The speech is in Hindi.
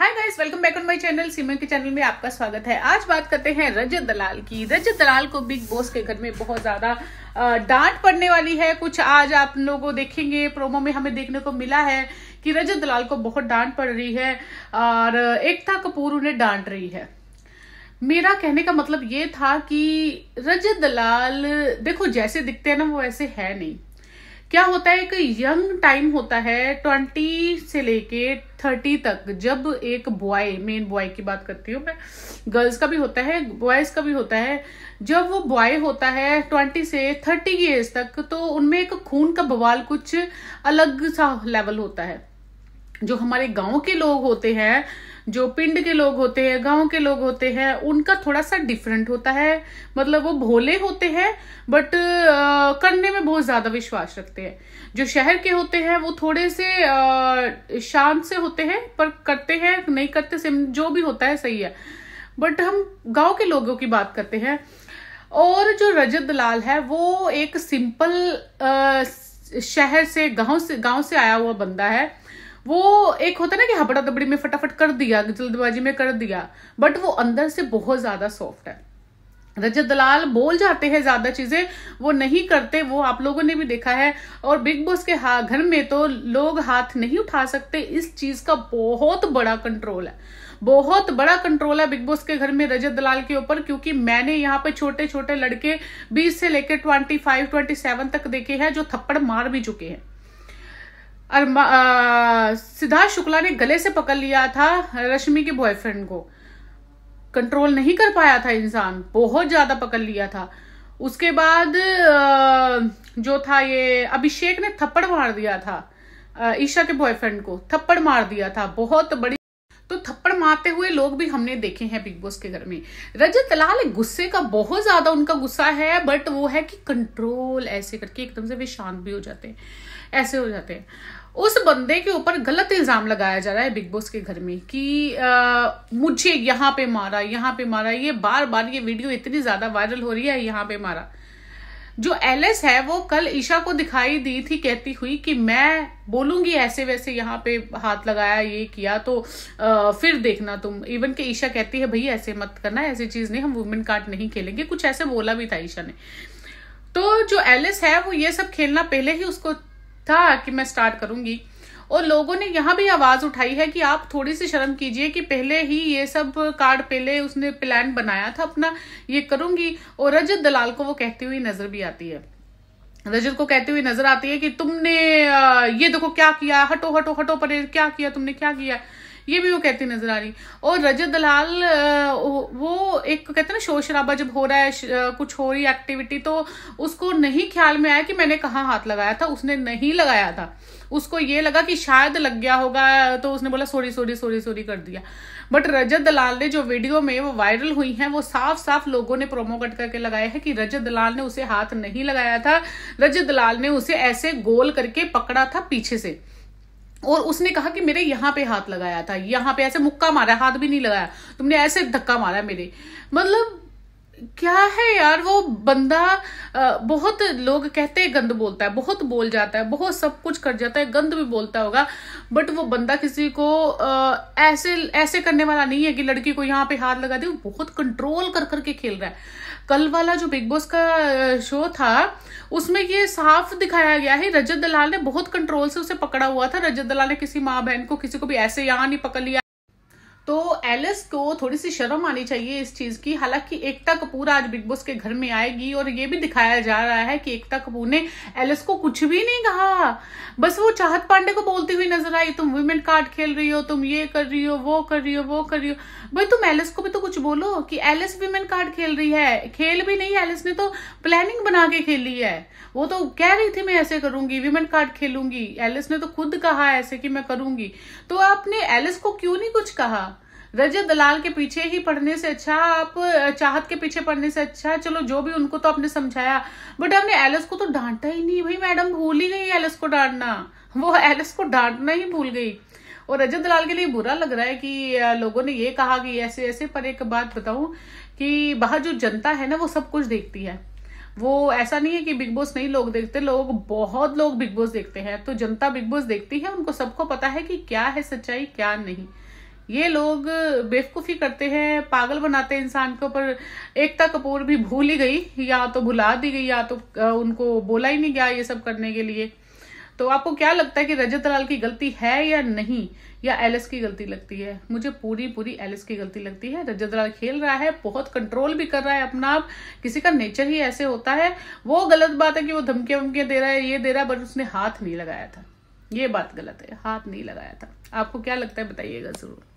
hi guys welcome back on my channel Seema के चैनल में आपका स्वागत है आज बात करते हैं रजत दलाल की रजत दलाल को बिग बॉस के घर में बहुत ज्यादा डांट पड़ने वाली है कुछ आज आप लोगों देखेंगे प्रोमो में हमें देखने को मिला है कि रजत दलाल को बहुत डांट पड़ रही है और एकता कपूर उन्हें डांट रही है मेरा कहने का मतलब ये था कि रजत दलाल देखो जैसे दिखते हैं ना वो ऐसे है नहीं क्या होता है एक यंग टाइम होता है ट्वेंटी से लेके थर्टी तक जब एक बॉय मेन बॉय की बात करती हूँ मैं गर्ल्स का भी होता है बॉयज का भी होता है जब वो बॉय होता है ट्वेंटी से थर्टी की एज तक तो उनमें एक खून का बवाल कुछ अलग सा लेवल होता है जो हमारे गांव के लोग होते हैं जो पिंड के लोग होते हैं गांव के लोग होते हैं उनका थोड़ा सा डिफरेंट होता है मतलब वो भोले होते हैं बट आ, करने में बहुत ज़्यादा विश्वास रखते हैं जो शहर के होते हैं वो थोड़े से शांत से होते हैं पर करते हैं नहीं करते से जो भी होता है सही है बट हम गांव के लोगों की बात करते हैं और जो रजत दलाल है वो एक सिंपल आ, शहर से गांव से गांव से आया हुआ बंदा है वो एक होता है ना कि हबड़ा दबड़ी में फटाफट कर दिया जल्दबाजी में कर दिया बट वो अंदर से बहुत ज्यादा सॉफ्ट है रजत दलाल बोल जाते हैं ज्यादा चीजें वो नहीं करते वो आप लोगों ने भी देखा है और बिग बॉस के घर में तो लोग हाथ नहीं उठा सकते इस चीज का बहुत बड़ा कंट्रोल है बहुत बड़ा कंट्रोल है बिग बॉस के घर में रजत दलाल के ऊपर क्योंकि मैंने यहाँ पे छोटे छोटे लड़के बीस से लेकर ट्वेंटी फाइव ट्वेंटी सेवन तक देखे हैं जो थप्पड़ मार भी चुके हैं सिद्धार्थ शुक्ला ने गले से पकड़ लिया था रश्मि के बॉयफ्रेंड को कंट्रोल नहीं कर पाया था इंसान बहुत ज्यादा पकड़ लिया था उसके बाद जो था ये अभिषेक ने थप्पड़ मार दिया था ईशा के बॉयफ्रेंड को थप्पड़ मार दिया था बहुत बड़ी तो थप्पड़ मारते हुए लोग भी हमने देखे हैं बिग बॉस के घर में रजत लाल गुस्से का बहुत ज्यादा उनका गुस्सा है बट वो है कि कंट्रोल ऐसे करके एकदम से वे शांत भी हो जाते हैं ऐसे हो जाते हैं उस बंदे के ऊपर गलत इल्ज़ाम लगाया जा रहा है बिग बॉस के घर में कि आ, मुझे यहाँ पे मारा यहां पे मारा ये बार बार ये वीडियो इतनी ज़्यादा वायरल हो रही है यहां पे मारा जो एलिस है वो कल ईशा को दिखाई दी थी कहती हुई कि मैं बोलूंगी ऐसे वैसे यहाँ पे हाथ लगाया ये किया तो आ, फिर देखना तुम इवन के ईशा कहती है भाई ऐसे मत करना ऐसी चीज नहीं हम वुमेन कार्ड नहीं खेलेंगे कुछ ऐसे बोला भी था ईशा ने तो जो एलिस है वो ये सब खेलना पहले ही उसको था कि मैं स्टार्ट करूंगी और लोगों ने यहाँ भी आवाज उठाई है कि आप थोड़ी सी शर्म कीजिए कि पहले ही ये सब कार्ड पहले उसने प्लान बनाया था अपना ये करूंगी और रजत दलाल को वो कहती हुई नजर भी आती है रजत को कहती हुई नजर आती है कि तुमने ये देखो क्या किया हटो हटो हटो पर क्या किया तुमने क्या किया ये भी वो कहती नजर आ रही और रजत दलाल वो एक कहते हैं ना शोर शराबा जब हो रहा है कुछ हो रही एक्टिविटी तो उसको नहीं ख्याल में आया कि मैंने कहाँ हाथ लगाया था उसने नहीं लगाया था उसको ये लगा कि शायद लग गया होगा तो उसने बोला सॉरी सॉरी सॉरी सॉरी कर दिया बट रजत दलाल ने जो वीडियो में वो वायरल हुई है वो साफ साफ लोगों ने प्रोमो कट करके लगाया है कि रजत दलाल ने उसे हाथ नहीं लगाया था रजत दलाल ने उसे ऐसे गोल करके पकड़ा था पीछे से और उसने कहा कि मेरे यहाँ पे हाथ लगाया था यहाँ पे ऐसे मुक्का मारा हाथ भी नहीं लगाया तुमने ऐसे धक्का मारा मेरे मतलब क्या है यार वो बंदा बहुत लोग कहते हैं गंद बोलता है बहुत बोल जाता है बहुत सब कुछ कर जाता है गंद भी बोलता होगा बट वो बंदा किसी को ऐसे ऐसे करने वाला नहीं है कि लड़की को यहाँ पे हाथ लगा दे वो बहुत कंट्रोल कर करके खेल रहा है कल वाला जो बिग बॉस का शो था उसमें ये साफ दिखाया गया है रजत दलाल ने बहुत कंट्रोल से उसे पकड़ा हुआ था रजत दलाल ने किसी माँ बहन को किसी को भी ऐसे यहाँ नहीं पकड़ लिया तो एलिस को थोड़ी सी शर्म आनी चाहिए इस चीज की हालांकि एकता कपूर आज बिग बॉस के घर में आएगी और ये भी दिखाया जा रहा है कि एकता कपूर ने एलिस को कुछ भी नहीं कहा बस वो चाहत पांडे को बोलती हुई नजर आई तुम वुमेन कार्ड खेल रही हो तुम ये कर रही हो वो कर रही हो वो कर रही हो भाई तुम एलिस को भी तो कुछ बोलो कि एलिस वुमेन कार्ड खेल रही है खेल भी नहीं एलिस ने तो प्लानिंग बना के खेली है वो तो कह रही थी मैं ऐसे करूंगी वीमेन कार्ड खेलूंगी एलिस ने तो खुद कहा ऐसे कि मैं करूंगी तो आपने एलिस को क्यों नहीं कुछ कहा रजत दलाल के पीछे ही पढ़ने से अच्छा आप चाहत के पीछे पढ़ने से अच्छा चलो जो भी उनको तो आपने समझाया बट आपने एलिस को तो डांटा ही नहीं भाई मैडम भूल ही गई एलिस को डांटना वो एलिस को डांटना ही भूल गई और रजत दलाल के लिए बुरा लग रहा है कि लोगों ने ये कहा कि ऐसे ऐसे पर एक बात बताऊं कि बाहर जो जनता है ना वो सब कुछ देखती है वो ऐसा नहीं है कि बिग बॉस नहीं लोग देखते लोग बहुत लोग बिग बॉस देखते हैं तो जनता बिग बॉस देखती है उनको सबको पता है कि क्या है सच्चाई क्या नहीं ये लोग बेवकूफ़ी करते हैं पागल बनाते हैं इंसान के ऊपर एकता कपूर भी भूल ही गई या तो भुला दी गई या तो उनको बोला ही नहीं गया ये सब करने के लिए तो आपको क्या लगता है कि रजत दलाल की गलती है या नहीं या एलिस की गलती लगती है मुझे पूरी पूरी एलिस की गलती लगती है रजत दलाल खेल रहा है बहुत कंट्रोल भी कर रहा है अपना आप किसी का नेचर ही ऐसे होता है वो गलत बात है कि वो धमकियां वमकियां दे रहा है ये दे रहा है बट उसने हाथ नहीं लगाया था ये बात गलत है हाथ नहीं लगाया था आपको क्या लगता है बताइएगा जरूर